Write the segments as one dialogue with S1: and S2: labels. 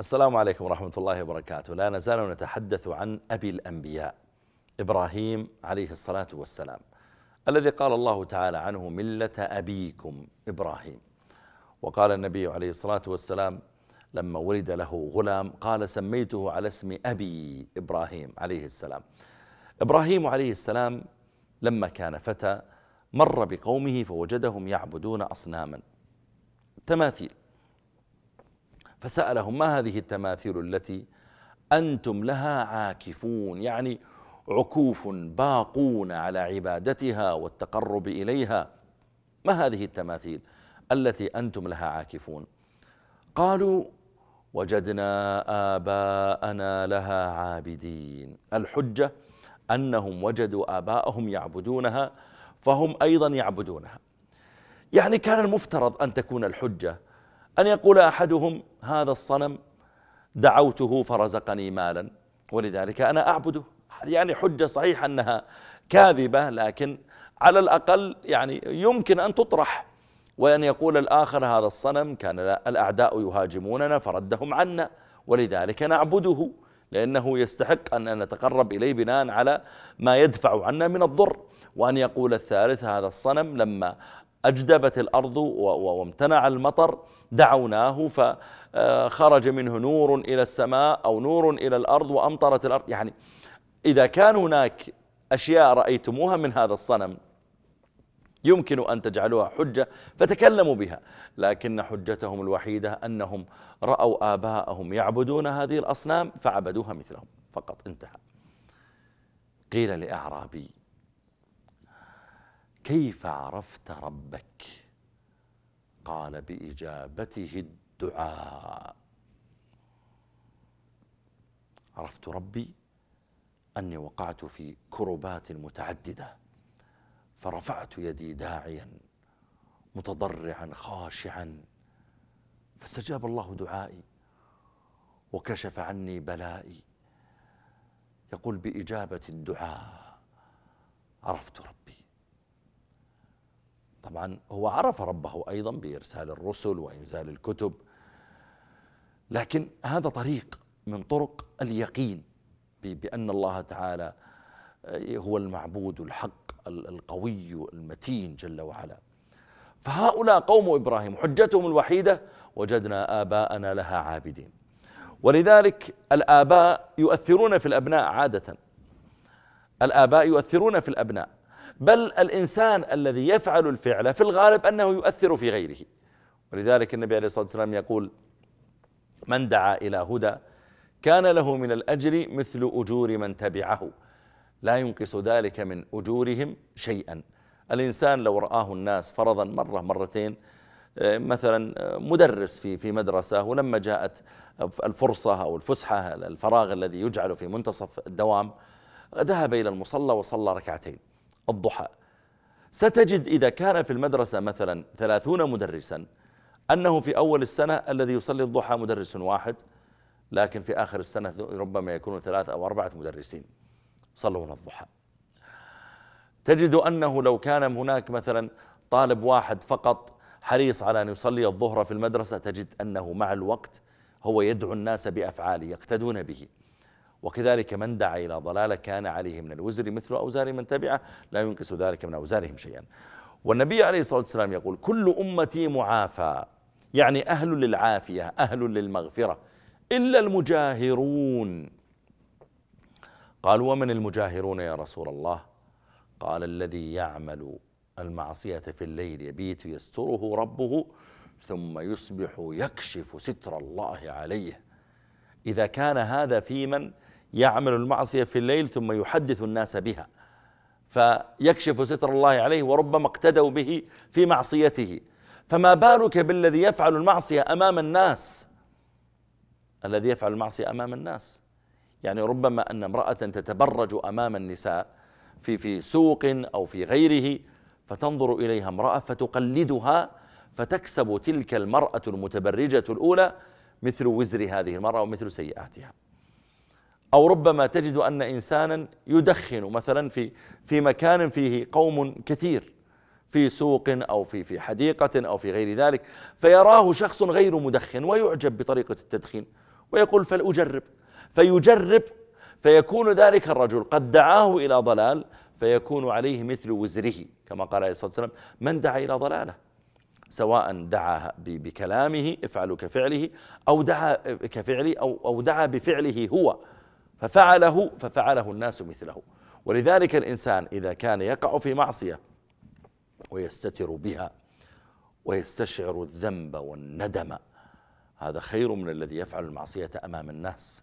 S1: السلام عليكم ورحمة الله وبركاته لا نزال نتحدث عن أبي الأنبياء إبراهيم عليه الصلاة والسلام الذي قال الله تعالى عنه ملة أبيكم إبراهيم وقال النبي عليه الصلاة والسلام لما ولد له غلام قال سميته على اسم أبي إبراهيم عليه السلام إبراهيم عليه السلام لما كان فتى مر بقومه فوجدهم يعبدون أصناما تماثيل فسألهم ما هذه التماثيل التي أنتم لها عاكفون يعني عكوف باقون على عبادتها والتقرب إليها ما هذه التماثيل التي أنتم لها عاكفون قالوا وجدنا آباءنا لها عابدين الحجة أنهم وجدوا آباءهم يعبدونها فهم أيضا يعبدونها يعني كان المفترض أن تكون الحجة أن يقول أحدهم هذا الصنم دعوته فرزقني مالا ولذلك أنا أعبده يعني حجة صحيحة أنها كاذبة لكن على الأقل يعني يمكن أن تطرح وأن يقول الآخر هذا الصنم كان الأعداء يهاجموننا فردهم عنا ولذلك نعبده لأنه يستحق أن نتقرب إليه بناء على ما يدفع عنا من الضر وأن يقول الثالث هذا الصنم لما أجدبت الأرض وامتنع المطر دعوناه فخرج منه نور إلى السماء أو نور إلى الأرض وأمطرت الأرض يعني إذا كان هناك أشياء رأيتموها من هذا الصنم يمكن أن تجعلوها حجة فتكلموا بها لكن حجتهم الوحيدة أنهم رأوا آباءهم يعبدون هذه الأصنام فعبدوها مثلهم فقط انتهى قيل لأعرابي كيف عرفت ربك قال باجابته الدعاء عرفت ربي اني وقعت في كربات متعدده فرفعت يدي داعيا متضرعا خاشعا فاستجاب الله دعائي وكشف عني بلائي يقول باجابه الدعاء عرفت ربي طبعا هو عرف ربه أيضا بإرسال الرسل وإنزال الكتب لكن هذا طريق من طرق اليقين بأن الله تعالى آه، هو المعبود الحق القوي المتين جل وعلا فهؤلاء قوم إبراهيم حجتهم الوحيدة وجدنا آباءنا لها عابدين ولذلك الآباء يؤثرون في الأبناء عادة الآباء يؤثرون في الأبناء بل الإنسان الذي يفعل الفعل في الغالب أنه يؤثر في غيره ولذلك النبي عليه الصلاة والسلام يقول من دعا إلى هدى كان له من الأجر مثل أجور من تبعه لا ينقص ذلك من أجورهم شيئا الإنسان لو رآه الناس فرضا مرة مرتين آه، مثلا آه، مدرس في في مدرسة ولما جاءت الفرصة أو الفسحة الفراغ الذي يجعل في منتصف الدوام ذهب إلى المصلى وصلى ركعتين الضحى ستجد إذا كان في المدرسة مثلا ثلاثون مدرسا أنه في أول السنة الذي يصلي الضحى مدرس واحد لكن في آخر السنة ربما يكون ثلاثة أو أربعة مدرسين يصلون الضحى تجد أنه لو كان هناك مثلا طالب واحد فقط حريص على أن يصلي الظهر في المدرسة تجد أنه مع الوقت هو يدعو الناس بأفعاله يقتدون به وكذلك من دعا إلى ضلالة كان عليه من الوزر مثل أوزار من تبعه لا ينقص ذلك من أوزارهم شيئا والنبي عليه الصلاة والسلام يقول كل أمتي معافى يعني أهل للعافية أهل للمغفرة إلا المجاهرون قالوا ومن المجاهرون يا رسول الله قال الذي يعمل المعصية في الليل يبيت يستره ربه ثم يصبح يكشف ستر الله عليه إذا كان هذا في من يعمل المعصية في الليل ثم يحدث الناس بها فيكشف ستر الله عليه وربما اقتدوا به في معصيته فما بالك بالذي يفعل المعصية أمام الناس الذي يفعل المعصية أمام الناس يعني ربما أن امرأة تتبرج أمام النساء في في سوق أو في غيره فتنظر إليها امرأة فتقلدها فتكسب تلك المرأة المتبرجة الأولى مثل وزر هذه المرأة ومثل سيئاتها أو ربما تجد أن إنسانا يدخن مثلا في في مكان فيه قوم كثير في سوق أو في في حديقة أو في غير ذلك فيراه شخص غير مدخن ويعجب بطريقة التدخين ويقول فلأجرب فيجرب فيكون ذلك الرجل قد دعاه إلى ضلال فيكون عليه مثل وزره كما قال عليه الصلاة والسلام من دعا إلى ضلاله سواء دعا بكلامه افعل كفعله أو دعا كفعلي أو, أو دعا بفعله هو ففعله ففعله الناس مثله ولذلك الإنسان إذا كان يقع في معصية ويستتر بها ويستشعر الذنب والندم هذا خير من الذي يفعل المعصية أمام الناس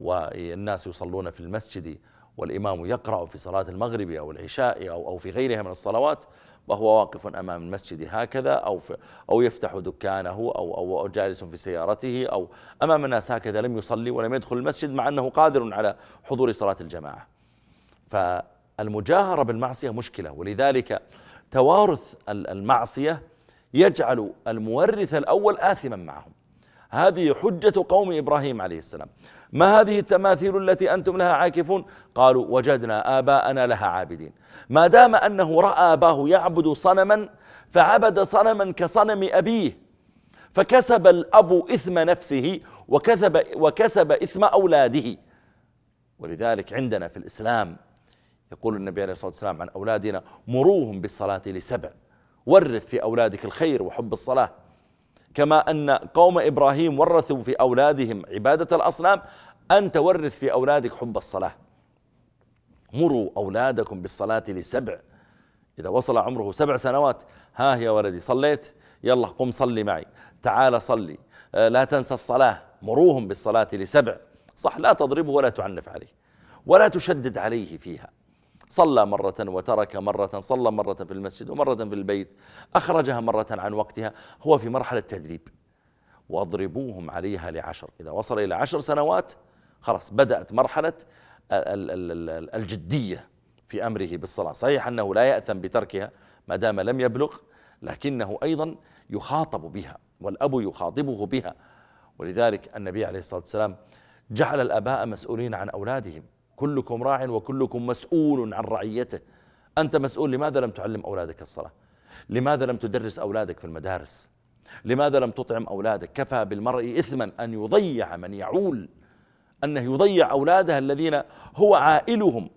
S1: والناس يصلون في المسجد والإمام يقرأ في صلاة المغرب أو العشاء أو أو في غيرها من الصلوات وهو واقف أمام المسجد هكذا أو أو يفتح دكانه أو أو جالس في سيارته أو أمام الناس هكذا لم يصلي ولم يدخل المسجد مع أنه قادر على حضور صلاة الجماعة. فالمجاهرة بالمعصية مشكلة ولذلك توارث المعصية يجعل المورث الأول آثما معهم. هذه حجة قوم إبراهيم عليه السلام ما هذه التماثيل التي أنتم لها عاكفون قالوا وجدنا آباءنا لها عابدين ما دام أنه رأى أباه يعبد صنما فعبد صنما كصنم أبيه فكسب الأب إثم نفسه وكسب, وكسب إثم أولاده ولذلك عندنا في الإسلام يقول النبي عليه الصلاة والسلام عن أولادنا مروهم بالصلاة لسبع ورث في أولادك الخير وحب الصلاة كما أن قوم إبراهيم ورثوا في أولادهم عبادة الأصنام أن تورث في أولادك حب الصلاة مروا أولادكم بالصلاة لسبع إذا وصل عمره سبع سنوات ها يا ولدي صليت يلا قم صلي معي تعال صلي آه، لا تنسى الصلاة مروهم بالصلاة لسبع صح لا تضربه ولا تعنف عليه ولا تشدد عليه فيها صلى مرة وترك مرة صلى مرة في المسجد ومرة في البيت أخرجها مرة عن وقتها هو في مرحلة تدريب واضربوهم عليها لعشر إذا وصل إلى عشر سنوات خلاص بدأت مرحلة الجدية في أمره بالصلاة صحيح أنه لا يأثم بتركها ما دام لم يبلغ لكنه أيضا يخاطب بها والأب يخاطبه بها ولذلك النبي عليه الصلاة والسلام جعل الآباء مسؤولين عن أولادهم كلكم راع وكلكم مسؤول عن رعيته أنت مسؤول لماذا لم تعلم أولادك الصلاة لماذا لم تدرس أولادك في المدارس لماذا لم تطعم أولادك كفى بالمرء إثما أن يضيع من يعول أنه يضيع أولاده الذين هو عائلهم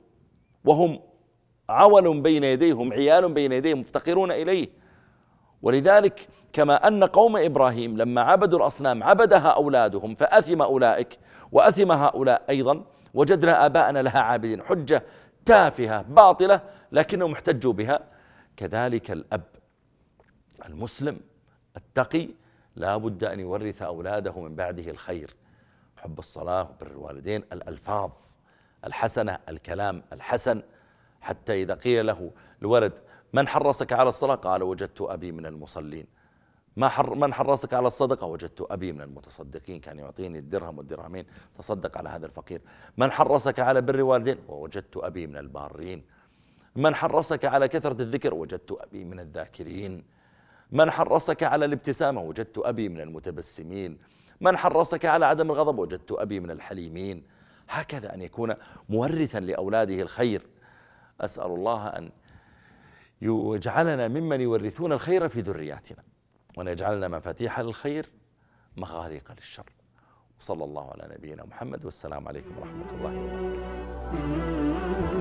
S1: وهم عول بين يديهم عيال بين يديهم مفتقرون إليه ولذلك كما أن قوم إبراهيم لما عبدوا الأصنام عبدها أولادهم فأثم أولئك وأثم هؤلاء أيضا وجدنا آباءنا لها عابدين حجة تافهة باطلة لكنهم احتجوا بها كذلك الأب المسلم التقي لا بد أن يورث أولاده من بعده الخير حب الصلاة وبر الوالدين الألفاظ الحسنة الكلام الحسن حتى إذا قيل له الولد من حرصك على الصلاة قال وجدت أبي من المصلين ما حر من حرصك على الصدقة وجدت أبي من المتصدقين كان يعطيني الدرهم والدرهمين تصدق على هذا الفقير من حرصك على بر والدين وجدت أبي من البارين من حرصك على كثرة الذكر وجدت أبي من الذاكرين من حرصك على الابتسامة وجدت أبي من المتبسمين من حرصك على عدم الغضب وجدت أبي من الحليمين هكذا أن يكون مورثا لأولاده الخير أسأل الله أن يجعلنا ممن يورثون الخير في ذرياتنا وأن يجعلنا مفاتيح للخير مغاريق للشر وصلى الله على نبينا محمد والسلام عليكم ورحمة الله وبركاته